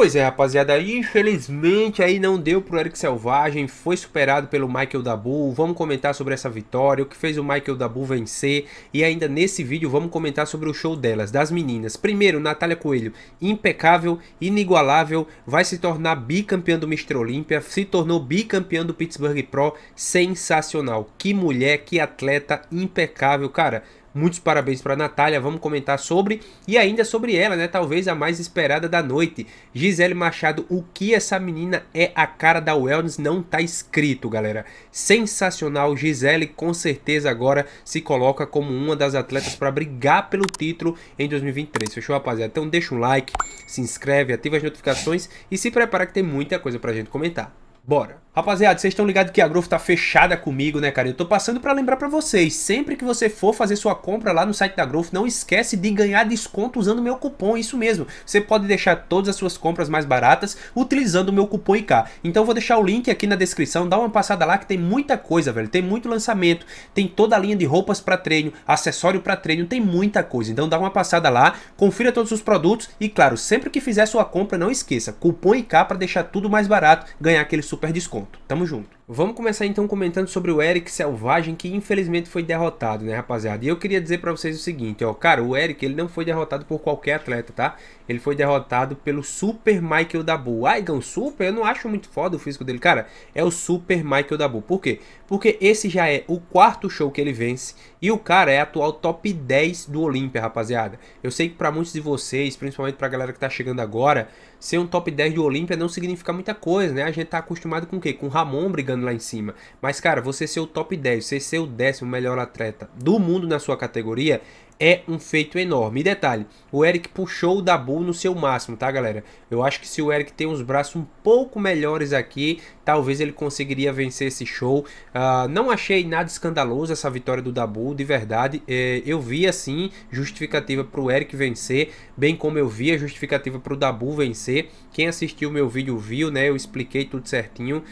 Pois é, rapaziada, infelizmente aí não deu pro Eric Selvagem, foi superado pelo Michael Dabu. Vamos comentar sobre essa vitória, o que fez o Michael Dabu vencer e ainda nesse vídeo vamos comentar sobre o show delas, das meninas. Primeiro, Natália Coelho, impecável, inigualável, vai se tornar bicampeã do Mr. Olímpia, se tornou bicampeã do Pittsburgh Pro, sensacional. Que mulher, que atleta impecável, cara. Muitos parabéns para Natália, vamos comentar sobre e ainda sobre ela, né? Talvez a mais esperada da noite. Gisele Machado, o que essa menina é a cara da Wellness não tá escrito, galera. Sensacional, Gisele com certeza agora se coloca como uma das atletas para brigar pelo título em 2023. Fechou, rapaziada? Então deixa um like, se inscreve, ativa as notificações e se prepara que tem muita coisa pra gente comentar. Bora. Rapaziada, vocês estão ligados que a Growth tá fechada comigo, né, cara? Eu tô passando pra lembrar pra vocês, sempre que você for fazer sua compra lá no site da Growth, não esquece de ganhar desconto usando meu cupom, isso mesmo. Você pode deixar todas as suas compras mais baratas utilizando o meu cupom IK. Então eu vou deixar o link aqui na descrição, dá uma passada lá que tem muita coisa, velho. Tem muito lançamento, tem toda a linha de roupas pra treino, acessório pra treino, tem muita coisa. Então dá uma passada lá, confira todos os produtos e, claro, sempre que fizer sua compra, não esqueça, cupom IK pra deixar tudo mais barato, ganhar aquele super super desconto. Tamo junto. Vamos começar então comentando sobre o Eric Selvagem, que infelizmente foi derrotado, né, rapaziada? E eu queria dizer para vocês o seguinte, ó, cara, o Eric, ele não foi derrotado por qualquer atleta, tá? Ele foi derrotado pelo Super Michael Dabu. Ai, Super? Eu não acho muito foda o físico dele, cara. É o Super Michael Dabu. Por quê? Porque esse já é o quarto show que ele vence e o cara é atual top 10 do Olímpia, rapaziada. Eu sei que para muitos de vocês, principalmente pra galera que tá chegando agora, ser um top 10 do Olímpia não significa muita coisa, né? A gente tá acostumado com o quê? Com Ramon brigando brigando lá em cima. Mas, cara, você ser o top 10, você ser o décimo melhor atleta do mundo na sua categoria é um feito enorme. E detalhe, o Eric puxou o Dabu no seu máximo, tá, galera? Eu acho que se o Eric tem os braços um pouco melhores aqui, talvez ele conseguiria vencer esse show. Uh, não achei nada escandaloso essa vitória do Dabu, de verdade. É, eu vi, assim, justificativa para o Eric vencer, bem como eu vi a justificativa para o Dabu vencer. Quem assistiu meu vídeo viu, né? Eu expliquei tudo certinho.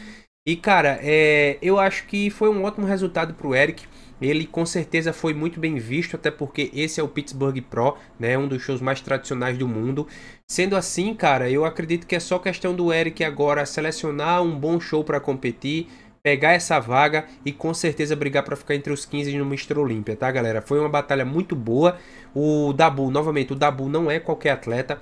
E cara, é, eu acho que foi um ótimo resultado para o Eric. Ele com certeza foi muito bem visto, até porque esse é o Pittsburgh Pro, né? Um dos shows mais tradicionais do mundo. Sendo assim, cara, eu acredito que é só questão do Eric agora selecionar um bom show para competir, pegar essa vaga e com certeza brigar para ficar entre os 15 no Mr. Olímpia, tá, galera? Foi uma batalha muito boa. O Dabu, novamente, o Dabu não é qualquer atleta,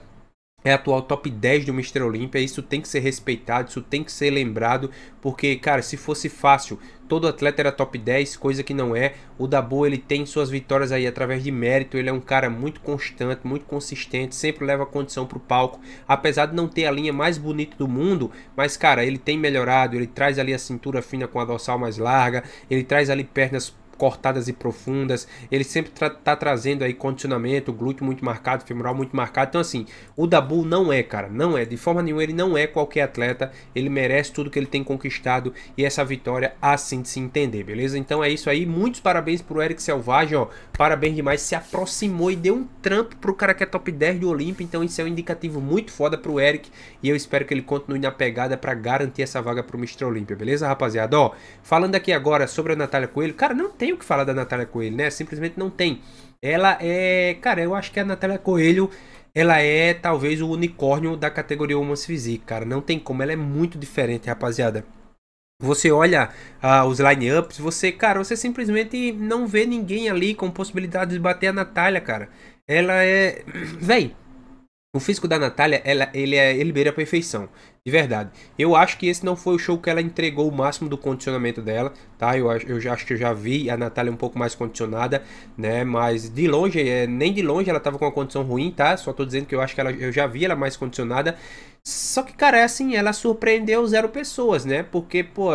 é atual top 10 do Mister Olímpia, isso tem que ser respeitado, isso tem que ser lembrado, porque, cara, se fosse fácil, todo atleta era top 10, coisa que não é. O Dabu, ele tem suas vitórias aí através de mérito, ele é um cara muito constante, muito consistente, sempre leva condição pro palco, apesar de não ter a linha mais bonita do mundo, mas, cara, ele tem melhorado, ele traz ali a cintura fina com a dorsal mais larga, ele traz ali pernas cortadas e profundas. Ele sempre tra tá trazendo aí condicionamento, glúteo muito marcado, femoral muito marcado. Então, assim, o Dabu não é, cara, não é. De forma nenhuma, ele não é qualquer atleta. Ele merece tudo que ele tem conquistado e essa vitória assim de se entender, beleza? Então é isso aí. Muitos parabéns pro Eric Selvagem, ó. Parabéns demais. Se aproximou e deu um trampo pro cara que é top 10 do Olimpo. Então, isso é um indicativo muito foda pro Eric. E eu espero que ele continue na pegada para garantir essa vaga pro Mr. Olímpia, beleza, rapaziada? Ó, falando aqui agora sobre a Natália Coelho, cara, não tem tem o que falar da Natália Coelho, né? Simplesmente não tem. Ela é. Cara, eu acho que a Natália Coelho. Ela é talvez o unicórnio da categoria Humans Physique, cara. Não tem como. Ela é muito diferente, rapaziada. Você olha uh, os lineups você, cara, você simplesmente não vê ninguém ali com possibilidade de bater a Natália, cara. Ela é. Véi, o físico da Natália, ela, ele, é, ele beira a perfeição, de verdade. Eu acho que esse não foi o show que ela entregou o máximo do condicionamento dela, tá? Eu, eu já, acho que eu já vi a Natália um pouco mais condicionada, né? Mas de longe, é, nem de longe ela tava com uma condição ruim, tá? Só tô dizendo que eu acho que ela, eu já vi ela mais condicionada. Só que, cara, é assim, ela surpreendeu zero pessoas, né? Porque, pô,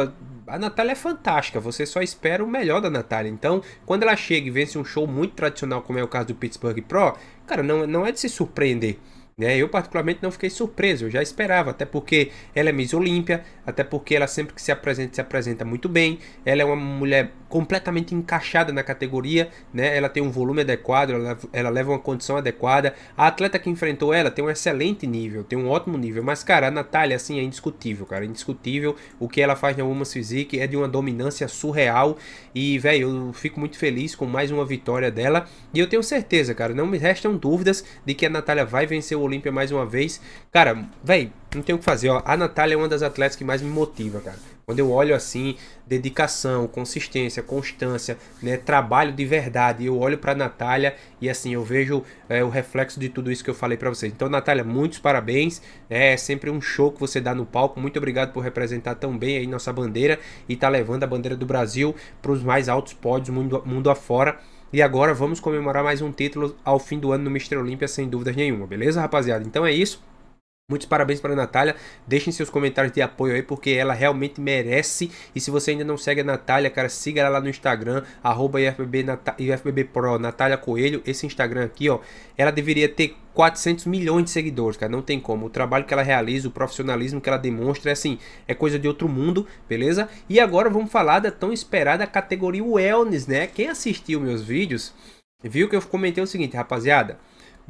a Natália é fantástica, você só espera o melhor da Natália. Então, quando ela chega e vence um show muito tradicional, como é o caso do Pittsburgh Pro, cara, não, não é de se surpreender. Né? Eu, particularmente, não fiquei surpreso, eu já esperava, até porque ela é Miss Olímpia, até porque ela sempre que se apresenta, se apresenta muito bem. Ela é uma mulher completamente encaixada na categoria, né? Ela tem um volume adequado, ela, ela leva uma condição adequada. A atleta que enfrentou ela tem um excelente nível, tem um ótimo nível, mas cara, a Natália assim é indiscutível, cara, é indiscutível o que ela faz na Women's Physique é de uma dominância surreal e, velho, eu fico muito feliz com mais uma vitória dela e eu tenho certeza, cara, não me restam dúvidas de que a Natália vai vencer o Olímpia mais uma vez. Cara, velho, não tem o que fazer, ó. A Natália é uma das atletas que mais me motiva, cara. Quando eu olho assim, dedicação, consistência, constância, né, trabalho de verdade, eu olho para Natália e assim, eu vejo é, o reflexo de tudo isso que eu falei para vocês. Então, Natália, muitos parabéns. Né, é sempre um show que você dá no palco. Muito obrigado por representar tão bem aí nossa bandeira e tá levando a bandeira do Brasil para os mais altos pódios mundo, mundo afora. E agora vamos comemorar mais um título ao fim do ano no Mr. Olímpia, sem dúvidas nenhuma, beleza, rapaziada? Então é isso. Muitos parabéns para a Natália. Deixem seus comentários de apoio aí, porque ela realmente merece. E se você ainda não segue a Natália, cara, siga ela lá no Instagram, arroba IFBB, Pro, Natália Coelho. Esse Instagram aqui, ó, ela deveria ter 400 milhões de seguidores, cara, não tem como. O trabalho que ela realiza, o profissionalismo que ela demonstra, é assim, é coisa de outro mundo, beleza? E agora vamos falar da tão esperada categoria Wellness, né? Quem assistiu meus vídeos, viu que eu comentei o seguinte, rapaziada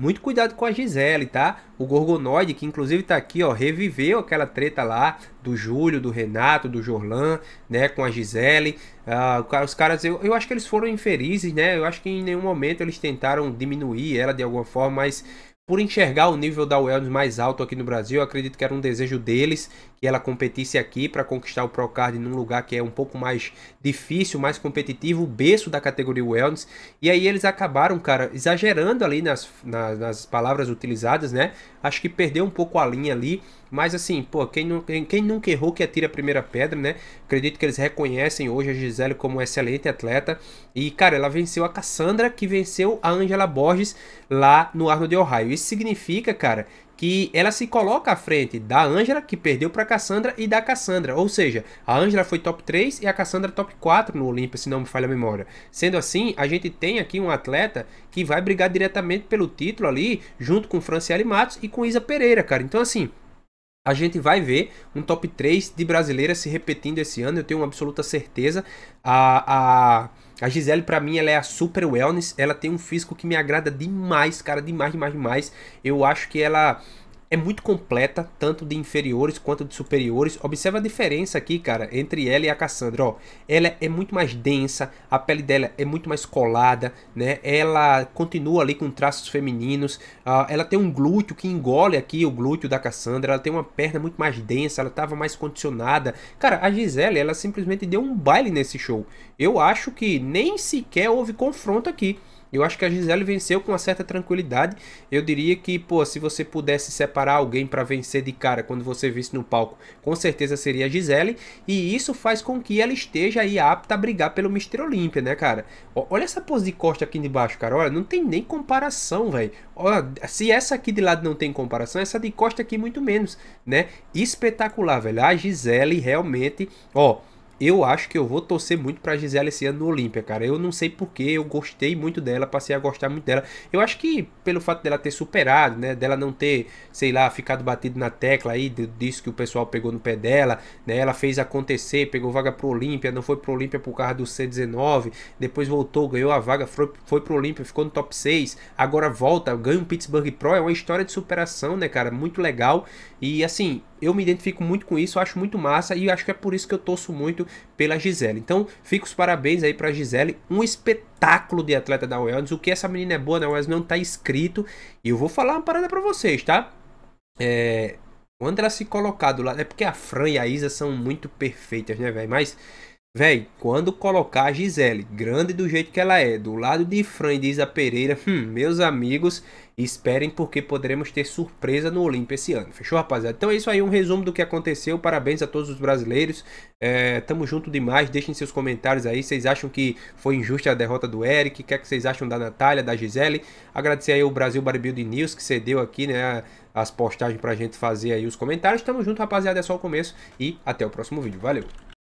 muito cuidado com a Gisele, tá? O Gorgonoide, que inclusive tá aqui, ó, reviveu aquela treta lá do Júlio, do Renato, do Jorlan, né, com a Gisele. Ah, os caras, eu, eu acho que eles foram infelizes, né? Eu acho que em nenhum momento eles tentaram diminuir ela de alguma forma, mas por enxergar o nível da Wellness mais alto aqui no Brasil, eu acredito que era um desejo deles que ela competisse aqui para conquistar o Procard num lugar que é um pouco mais difícil, mais competitivo, o berço da categoria Wellness. E aí eles acabaram, cara, exagerando ali nas, nas, nas palavras utilizadas, né? Acho que perdeu um pouco a linha ali mas assim, pô, quem, não, quem nunca errou que atira a primeira pedra, né? Acredito que eles reconhecem hoje a Gisele como excelente atleta. E, cara, ela venceu a Cassandra, que venceu a Angela Borges lá no Arno de Ohio. Isso significa, cara, que ela se coloca à frente da Ângela, que perdeu para Cassandra, e da Cassandra. Ou seja, a Ângela foi top 3 e a Cassandra top 4 no Olímpico se não me falha a memória. Sendo assim, a gente tem aqui um atleta que vai brigar diretamente pelo título ali, junto com Franciele Matos e com Isa Pereira, cara. Então, assim, a gente vai ver um top 3 de brasileira se repetindo esse ano, eu tenho uma absoluta certeza. A, a, a Gisele, para mim, ela é a super wellness, ela tem um físico que me agrada demais, cara, demais, demais, demais. Eu acho que ela é muito completa, tanto de inferiores quanto de superiores. Observe a diferença aqui, cara, entre ela e a Cassandra. Ó, ela é muito mais densa, a pele dela é muito mais colada, né? Ela continua ali com traços femininos. Uh, ela tem um glúteo que engole aqui o glúteo da Cassandra. Ela tem uma perna muito mais densa, ela estava mais condicionada. Cara, a Gisele, ela simplesmente deu um baile nesse show. Eu acho que nem sequer houve confronto aqui. Eu acho que a Gisele venceu com uma certa tranquilidade. Eu diria que, pô, se você pudesse separar alguém para vencer de cara quando você visse no palco, com certeza seria a Gisele. E isso faz com que ela esteja aí apta a brigar pelo Mister Olímpia, né, cara? Olha essa pose de costa aqui de baixo, cara. Olha, não tem nem comparação, velho. Se essa aqui de lado não tem comparação, essa de costa aqui muito menos, né? Espetacular, velho. A Gisele realmente, ó eu acho que eu vou torcer muito pra Gisela esse ano no Olímpia, cara. Eu não sei porquê, eu gostei muito dela, passei a gostar muito dela. Eu acho que pelo fato dela ter superado, né? Dela não ter, sei lá, ficado batido na tecla aí, disso que o pessoal pegou no pé dela, né? Ela fez acontecer, pegou vaga pro Olímpia, não foi pro Olímpia por causa do C19, depois voltou, ganhou a vaga, foi, foi pro Olímpia, ficou no top 6, agora volta, ganha um Pittsburgh Pro, é uma história de superação, né, cara? Muito legal. E assim, eu me identifico muito com isso, acho muito massa e acho que é por isso que eu torço muito pela Gisele. Então, fico os parabéns aí pra Gisele, um espetáculo de atleta da Wellness. O que essa menina é boa na Wellness não tá escrito. E eu vou falar uma parada pra vocês, tá? É, quando ela se colocar do lado. É porque a Fran e a Isa são muito perfeitas, né, velho? Mas. velho, quando colocar a Gisele, grande do jeito que ela é, do lado de Fran e de Isa Pereira, hum, meus amigos, Esperem porque poderemos ter surpresa no Olímpia esse ano. Fechou, rapaziada? Então é isso aí, um resumo do que aconteceu. Parabéns a todos os brasileiros. É, tamo junto demais. Deixem seus comentários aí. Vocês acham que foi injusta a derrota do Eric? O que, é que vocês acham da Natália, da Gisele? Agradecer aí o Brasil Bodybuilding News que cedeu aqui, né? As postagens pra gente fazer aí os comentários. Tamo junto, rapaziada. É só o começo e até o próximo vídeo. Valeu!